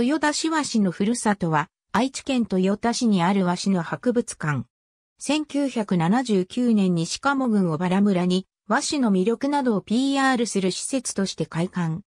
豊田市和紙のふるさとは、愛知県豊田市にある和紙の博物館。1979年に鹿も郡小原村に和紙の魅力などを PR する施設として開館。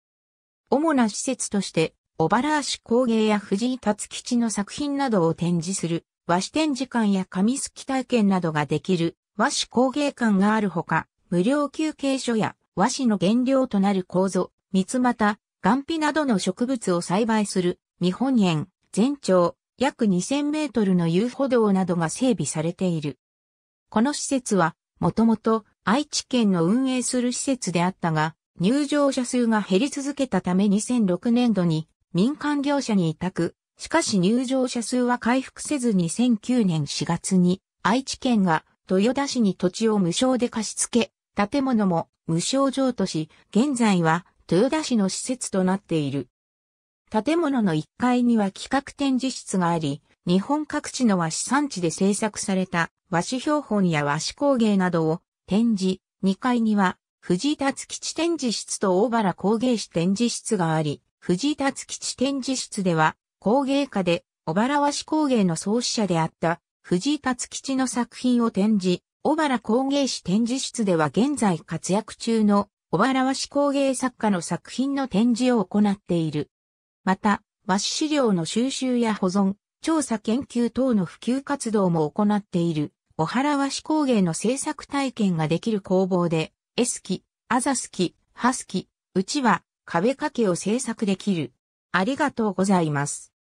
主な施設として、小原足工芸や藤井達吉の作品などを展示する和紙展示館や紙すき体験などができる和紙工芸館があるほか、無料休憩所や和紙の原料となる構造、三た、岩皮などの植物を栽培する日本園、全長約2000メートルの遊歩道などが整備されている。この施設は、もともと愛知県の運営する施設であったが、入場者数が減り続けたため2006年度に民間業者に委託。しかし入場者数は回復せず2009年4月に愛知県が豊田市に土地を無償で貸し付け、建物も無償譲渡し、現在は豊田市の施設となっている。建物の1階には企画展示室があり、日本各地の和紙産地で制作された和紙標本や和紙工芸などを展示、2階には藤井達吉展示室と大原工芸士展示室があり、藤井達吉展示室では工芸家で小原和紙工芸の創始者であった藤井達吉の作品を展示、小原工芸士展示室では現在活躍中の小原和紙工芸作家の作品の展示を行っている。また、和紙資料の収集や保存、調査研究等の普及活動も行っている、小原和紙工芸の制作体験ができる工房で、エスキ、アザスキ、ハスキ、うちわ、壁掛けを制作できる。ありがとうございます。